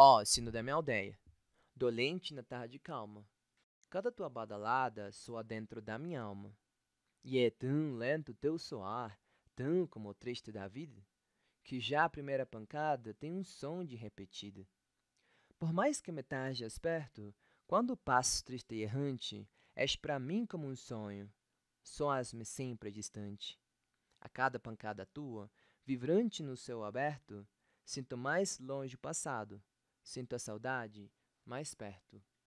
Ó, oh, sino da minha aldeia, dolente na terra de calma, cada tua badalada soa dentro da minha alma. E é tão lento teu soar, tão como o triste da vida, que já a primeira pancada tem um som de repetida. Por mais que me tardes perto, quando passo triste e errante, és para mim como um sonho, soas-me sempre distante. A cada pancada tua, vibrante no céu aberto, sinto mais longe o passado, Sinto a saudade mais perto